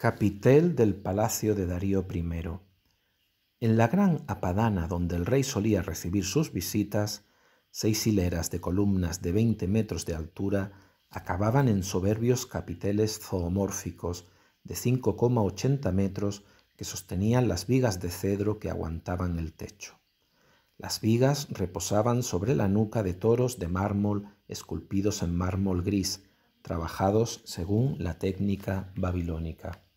Capitel del Palacio de Darío I. En la gran apadana donde el rey solía recibir sus visitas, seis hileras de columnas de 20 metros de altura acababan en soberbios capiteles zoomórficos de 5,80 metros que sostenían las vigas de cedro que aguantaban el techo. Las vigas reposaban sobre la nuca de toros de mármol esculpidos en mármol gris, trabajados según la técnica babilónica.